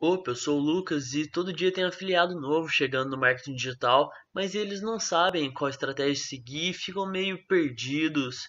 Opa, eu sou o Lucas e todo dia tem afiliado novo chegando no marketing digital, mas eles não sabem qual estratégia seguir, ficam meio perdidos.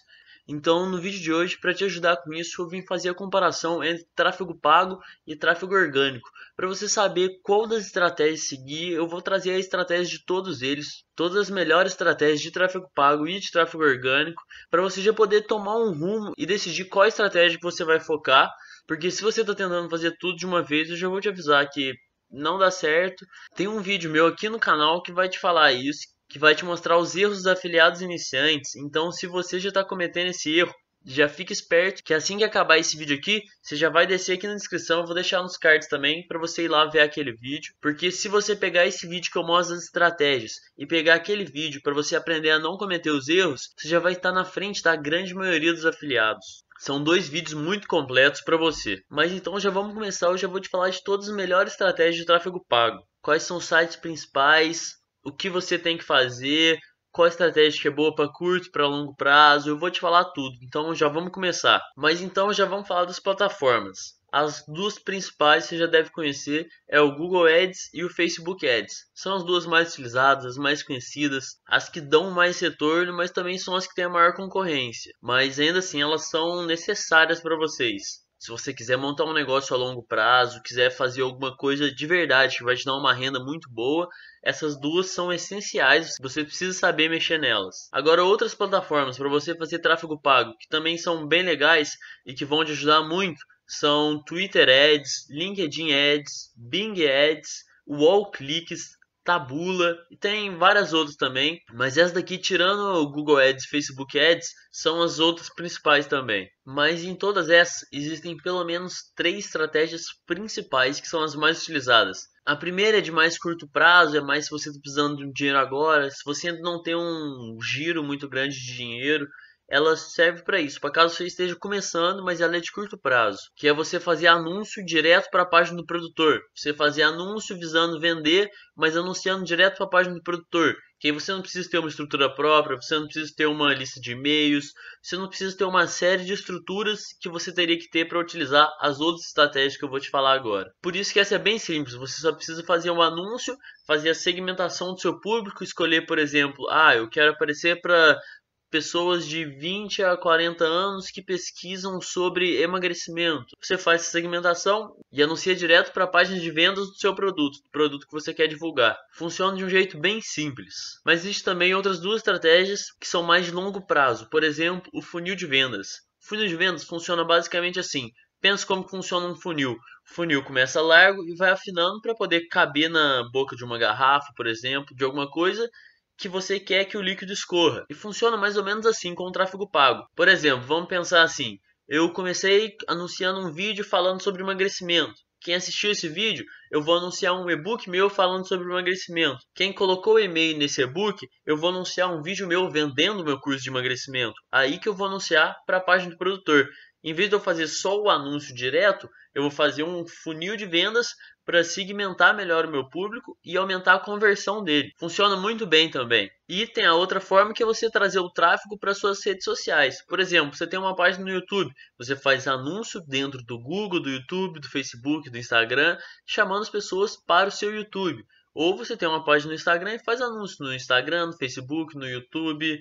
Então, no vídeo de hoje, para te ajudar com isso, eu vim fazer a comparação entre tráfego pago e tráfego orgânico. Para você saber qual das estratégias seguir, eu vou trazer a estratégia de todos eles, todas as melhores estratégias de tráfego pago e de tráfego orgânico, para você já poder tomar um rumo e decidir qual estratégia que você vai focar porque se você está tentando fazer tudo de uma vez, eu já vou te avisar que não dá certo. Tem um vídeo meu aqui no canal que vai te falar isso, que vai te mostrar os erros dos afiliados iniciantes. Então, se você já está cometendo esse erro, já fica esperto que assim que acabar esse vídeo aqui, você já vai descer aqui na descrição, eu vou deixar nos cards também para você ir lá ver aquele vídeo, porque se você pegar esse vídeo que eu mostro as estratégias e pegar aquele vídeo para você aprender a não cometer os erros, você já vai estar na frente da grande maioria dos afiliados. São dois vídeos muito completos para você. Mas então já vamos começar, eu já vou te falar de todas as melhores estratégias de tráfego pago. Quais são os sites principais, o que você tem que fazer, qual a estratégia que é boa para curto, para longo prazo, eu vou te falar tudo. Então já vamos começar. Mas então já vamos falar das plataformas. As duas principais você já deve conhecer é o Google Ads e o Facebook Ads. São as duas mais utilizadas, as mais conhecidas, as que dão mais retorno, mas também são as que têm a maior concorrência. Mas ainda assim elas são necessárias para vocês. Se você quiser montar um negócio a longo prazo, quiser fazer alguma coisa de verdade que vai te dar uma renda muito boa, essas duas são essenciais, você precisa saber mexer nelas. Agora, outras plataformas para você fazer tráfego pago que também são bem legais e que vão te ajudar muito são Twitter Ads, LinkedIn Ads, Bing Ads, Wall Clicks, Tabula e tem várias outras também, mas essa daqui tirando o Google Ads, Facebook Ads, são as outras principais também. Mas em todas essas existem pelo menos três estratégias principais que são as mais utilizadas. A primeira é de mais curto prazo, é mais se você está precisando de um dinheiro agora, se você não tem um giro muito grande de dinheiro, ela serve para isso, para caso você esteja começando, mas ela é de curto prazo, que é você fazer anúncio direto para a página do produtor. Você fazer anúncio visando vender, mas anunciando direto para a página do produtor. Que aí você não precisa ter uma estrutura própria, você não precisa ter uma lista de e-mails, você não precisa ter uma série de estruturas que você teria que ter para utilizar as outras estratégias que eu vou te falar agora. Por isso que essa é bem simples, você só precisa fazer um anúncio, fazer a segmentação do seu público, escolher, por exemplo, ah, eu quero aparecer para pessoas de 20 a 40 anos que pesquisam sobre emagrecimento. Você faz essa segmentação e anuncia direto para a página de vendas do seu produto, do produto que você quer divulgar. Funciona de um jeito bem simples. Mas existe também outras duas estratégias que são mais de longo prazo. Por exemplo, o funil de vendas. O funil de vendas funciona basicamente assim. Pensa como funciona um funil. O funil começa largo e vai afinando para poder caber na boca de uma garrafa, por exemplo, de alguma coisa, que você quer que o líquido escorra. E funciona mais ou menos assim com o tráfego pago. Por exemplo, vamos pensar assim: eu comecei anunciando um vídeo falando sobre emagrecimento. Quem assistiu esse vídeo, eu vou anunciar um e-book meu falando sobre emagrecimento. Quem colocou o e-mail nesse e-book, eu vou anunciar um vídeo meu vendendo meu curso de emagrecimento. Aí que eu vou anunciar para a página do produtor. Em vez de eu fazer só o anúncio direto, eu vou fazer um funil de vendas para segmentar melhor o meu público e aumentar a conversão dele. Funciona muito bem também. E tem a outra forma que é você trazer o tráfego para suas redes sociais. Por exemplo, você tem uma página no YouTube, você faz anúncio dentro do Google, do YouTube, do Facebook, do Instagram, chamando as pessoas para o seu YouTube. Ou você tem uma página no Instagram e faz anúncio no Instagram, no Facebook, no YouTube,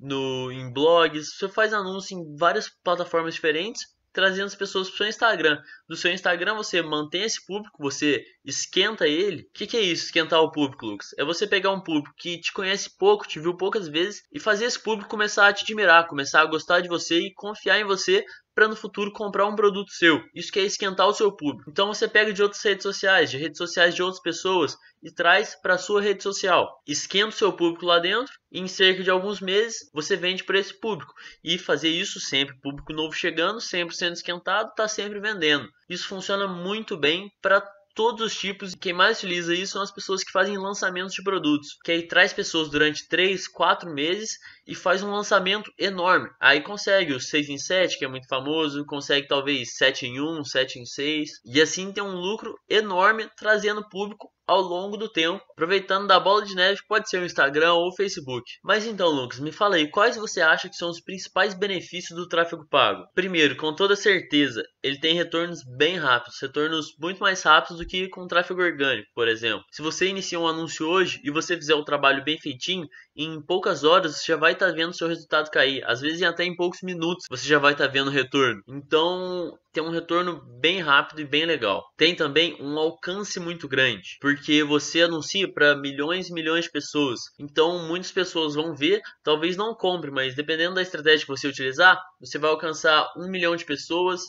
no, em blogs, você faz anúncio em várias plataformas diferentes trazendo as pessoas para o seu Instagram. Do seu Instagram você mantém esse público, você esquenta ele. O que, que, é isso, esquentar o público, Lucas? É você pegar um público que te conhece pouco, te viu poucas vezes e fazer esse público começar a te admirar, começar a gostar de você e confiar em você para no futuro comprar um produto seu. Isso quer esquentar o seu público. Então você pega de outras redes sociais, de redes sociais de outras pessoas e traz para sua rede social. Esquenta o seu público lá dentro e em cerca de alguns meses você vende para esse público. E fazer isso sempre, público novo chegando, sempre sendo esquentado, está sempre vendendo. Isso funciona muito bem para todos os tipos. e Quem mais utiliza isso são as pessoas que fazem lançamentos de produtos, que aí traz pessoas durante três, quatro meses e faz um lançamento enorme. Aí consegue o 6 em 7, que é muito famoso, consegue talvez 7 em 1, 7 em 6, e assim tem um lucro enorme trazendo público ao longo do tempo, aproveitando da bola de neve, pode ser o Instagram ou o Facebook. Mas então, Lucas, me fala aí, quais você acha que são os principais benefícios do tráfego pago? Primeiro, com toda certeza, ele tem retornos bem rápidos, retornos muito mais rápidos do que com tráfego orgânico, por exemplo. Se você inicia um anúncio hoje e você fizer o um trabalho bem feitinho, em poucas horas você já vai estar tá vendo seu resultado cair. Às vezes, até em poucos minutos, você já vai estar tá vendo o retorno. Então, tem um retorno bem rápido e bem legal. Tem também um alcance muito grande, porque você anuncia para milhões e milhões de pessoas. Então, muitas pessoas vão ver, talvez não compre, mas dependendo da estratégia que você utilizar, você vai alcançar um milhão de pessoas,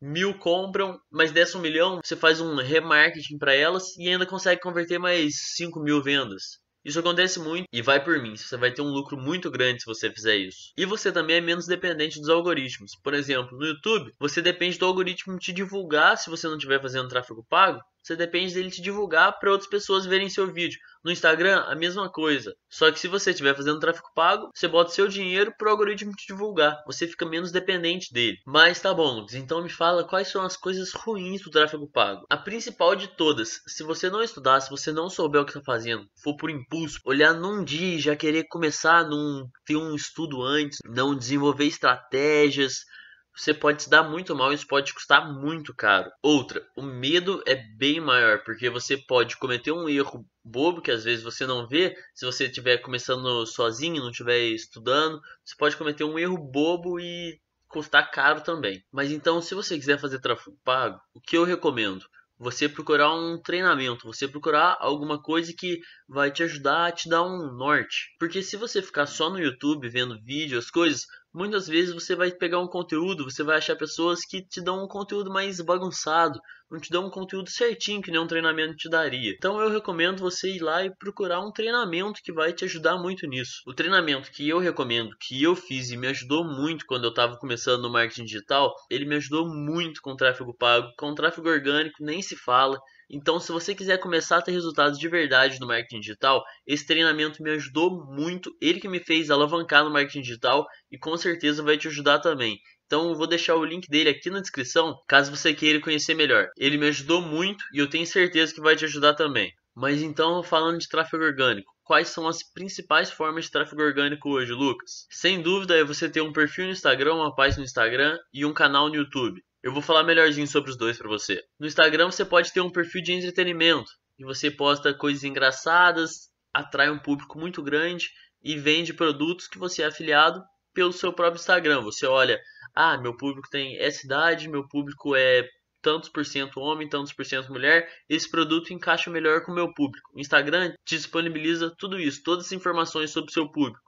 mil compram, mas dessa um milhão, você faz um remarketing para elas e ainda consegue converter mais 5 mil vendas. Isso acontece muito e vai por mim, você vai ter um lucro muito grande se você fizer isso. E você também é menos dependente dos algoritmos. Por exemplo, no YouTube, você depende do algoritmo te divulgar se você não estiver fazendo tráfego pago, você depende dele te divulgar para outras pessoas verem seu vídeo. No Instagram, a mesma coisa. Só que se você estiver fazendo tráfego pago, você bota seu dinheiro para o algoritmo te divulgar. Você fica menos dependente dele. Mas tá bom, Lucas, então me fala quais são as coisas ruins do tráfego pago. A principal de todas, se você não estudar, se você não souber o que está fazendo, for por impulso, olhar num dia e já querer começar num ter um estudo antes, não desenvolver estratégias, você pode se dar muito mal e isso pode custar muito caro. Outra, o medo é bem maior, porque você pode cometer um erro bobo que às vezes você não vê, se você estiver começando sozinho, não estiver estudando, você pode cometer um erro bobo e custar caro também. Mas então, se você quiser fazer tráfego pago, o que eu recomendo? Você procurar um treinamento, você procurar alguma coisa que vai te ajudar a te dar um norte. Porque se você ficar só no YouTube vendo vídeos, coisas, muitas vezes você vai pegar um conteúdo, você vai achar pessoas que te dão um conteúdo mais bagunçado, não te dão um conteúdo certinho que nenhum treinamento te daria. Então eu recomendo você ir lá e procurar um treinamento que vai te ajudar muito nisso. O treinamento que eu recomendo, que eu fiz e me ajudou muito quando eu estava começando no marketing digital, ele me ajudou muito com tráfego pago, com tráfego orgânico nem se fala. Então, se você quiser começar a ter resultados de verdade no marketing digital, esse treinamento me ajudou muito, ele que me fez alavancar no marketing digital e com certeza vai te ajudar também. Então eu vou deixar o link dele aqui na descrição, caso você queira conhecer melhor. Ele me ajudou muito e eu tenho certeza que vai te ajudar também. Mas então, falando de tráfego orgânico, quais são as principais formas de tráfego orgânico hoje, Lucas? Sem dúvida é você ter um perfil no Instagram, uma página no Instagram e um canal no YouTube. Eu vou falar melhorzinho sobre os dois para você. No Instagram você pode ter um perfil de entretenimento e você posta coisas engraçadas, atrai um público muito grande e vende produtos que você é afiliado pelo seu próprio Instagram. Você olha, ah, meu público tem essa idade, meu público é tantos por cento homem, tantos por cento mulher, esse produto encaixa melhor com o meu público. O Instagram disponibiliza tudo isso, todas as informações sobre o seu público.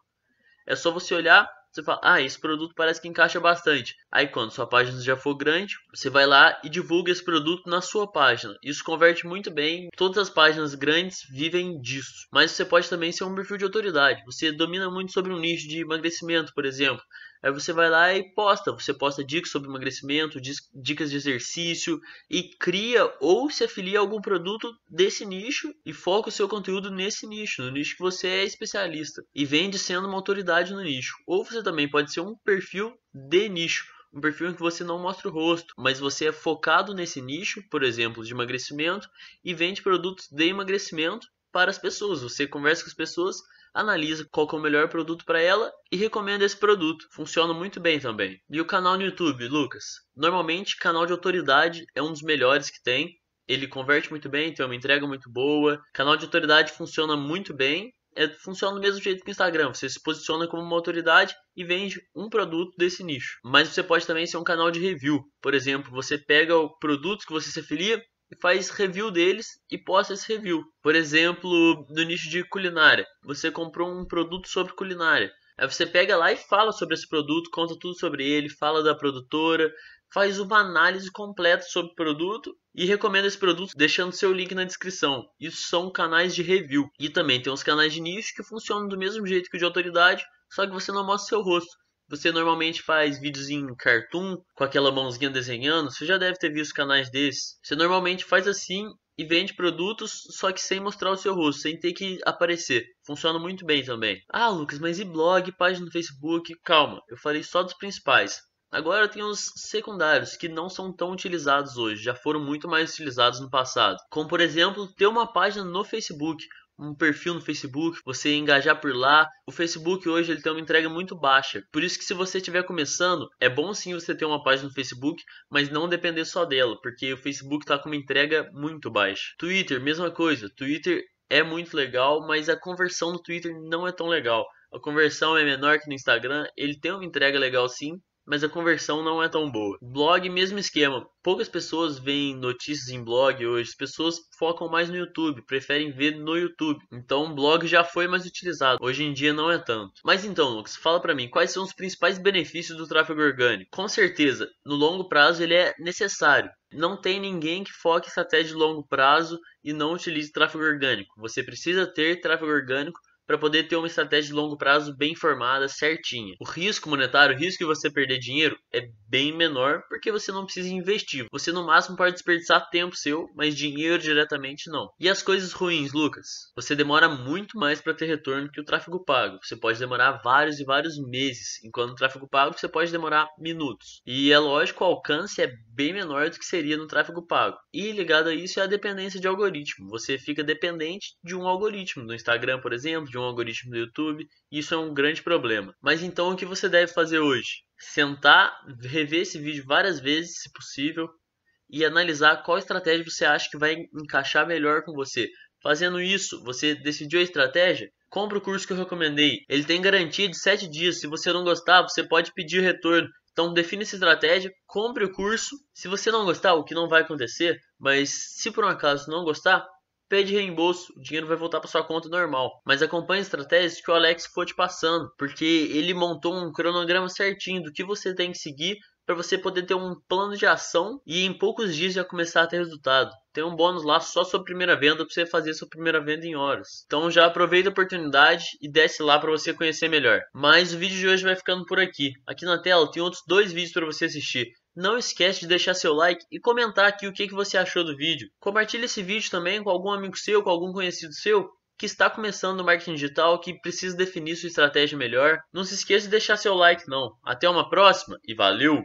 É só você olhar você fala, ah, esse produto parece que encaixa bastante. Aí quando sua página já for grande, você vai lá e divulga esse produto na sua página. Isso converte muito bem. Todas as páginas grandes vivem disso. Mas você pode também ser um perfil de autoridade. Você domina muito sobre um nicho de emagrecimento, por exemplo. Aí você vai lá e posta. Você posta dicas sobre emagrecimento, dicas de exercício e cria ou se afilia a algum produto desse nicho e foca o seu conteúdo nesse nicho, no nicho que você é especialista e vende sendo uma autoridade no nicho. Ou você também pode ser um perfil de nicho um perfil em que você não mostra o rosto, mas você é focado nesse nicho, por exemplo, de emagrecimento, e vende produtos de emagrecimento para as pessoas. Você conversa com as pessoas, analisa qual é o melhor produto para ela e recomenda esse produto. Funciona muito bem também. E o canal no YouTube, Lucas? Normalmente, canal de autoridade é um dos melhores que tem. Ele converte muito bem, tem uma entrega muito boa. Canal de autoridade funciona muito bem. É, funciona do mesmo jeito que o Instagram. Você se posiciona como uma autoridade e vende um produto desse nicho. Mas você pode também ser um canal de review. Por exemplo, você pega o produto que você se afilia faz review deles e posta esse review. Por exemplo, no nicho de culinária, você comprou um produto sobre culinária. Aí você pega lá e fala sobre esse produto, conta tudo sobre ele, fala da produtora, faz uma análise completa sobre o produto e recomenda esse produto deixando seu link na descrição. Isso são canais de review. E também tem os canais de nicho que funcionam do mesmo jeito que o de autoridade, só que você não mostra seu rosto. Você normalmente faz vídeos em cartoon, com aquela mãozinha desenhando, você já deve ter visto canais desses. Você normalmente faz assim e vende produtos, só que sem mostrar o seu rosto, sem ter que aparecer. Funciona muito bem também. Ah, Lucas, mas e blog, página no Facebook? Calma, eu falei só dos principais. Agora tem os secundários, que não são tão utilizados hoje, já foram muito mais utilizados no passado. Como por exemplo, ter uma página no Facebook um perfil no Facebook, você engajar por lá. O Facebook hoje ele tem uma entrega muito baixa. Por isso que se você estiver começando, é bom sim você ter uma página no Facebook, mas não depender só dela, porque o Facebook está com uma entrega muito baixa. Twitter, mesma coisa. Twitter é muito legal, mas a conversão no Twitter não é tão legal. A conversão é menor que no Instagram, ele tem uma entrega legal sim, mas a conversão não é tão boa. Blog, mesmo esquema. Poucas pessoas veem notícias em blog hoje, as pessoas focam mais no YouTube, preferem ver no YouTube. Então, o blog já foi mais utilizado, hoje em dia não é tanto. Mas então, Lucas, fala para mim, quais são os principais benefícios do tráfego orgânico? Com certeza, no longo prazo ele é necessário. Não tem ninguém que foque estratégia de longo prazo e não utilize tráfego orgânico. Você precisa ter tráfego orgânico para poder ter uma estratégia de longo prazo bem formada, certinha. O risco monetário, o risco de você perder dinheiro é bem menor porque você não precisa investir. Você no máximo pode desperdiçar tempo seu, mas dinheiro diretamente não. E as coisas ruins, Lucas? Você demora muito mais para ter retorno que o tráfego pago. Você pode demorar vários e vários meses, enquanto o tráfego pago você pode demorar minutos. E é lógico, o alcance é bem menor do que seria no tráfego pago. E ligado a isso é a dependência de algoritmo. Você fica dependente de um algoritmo, no Instagram, por exemplo, de um algoritmo do YouTube, e isso é um grande problema. Mas então o que você deve fazer hoje? Sentar, rever esse vídeo várias vezes, se possível, e analisar qual estratégia você acha que vai encaixar melhor com você. Fazendo isso, você decidiu a estratégia? Compre o curso que eu recomendei. Ele tem garantia de 7 dias. Se você não gostar, você pode pedir retorno. Então define essa estratégia, compre o curso. Se você não gostar, o que não vai acontecer, mas se por um acaso não gostar, pede reembolso, o dinheiro vai voltar para sua conta normal. Mas acompanhe estratégias que o Alex foi te passando, porque ele montou um cronograma certinho do que você tem que seguir para você poder ter um plano de ação e em poucos dias já começar a ter resultado. Tem um bônus lá só sua primeira venda para você fazer sua primeira venda em horas. Então já aproveita a oportunidade e desce lá para você conhecer melhor. Mas o vídeo de hoje vai ficando por aqui. Aqui na tela tem outros dois vídeos para você assistir. Não esquece de deixar seu like e comentar aqui o que, você achou do vídeo. Compartilhe esse vídeo também com algum amigo seu, com algum conhecido seu que está começando o marketing digital, que precisa definir sua estratégia melhor. Não se esqueça de deixar seu like não. Até uma próxima e valeu!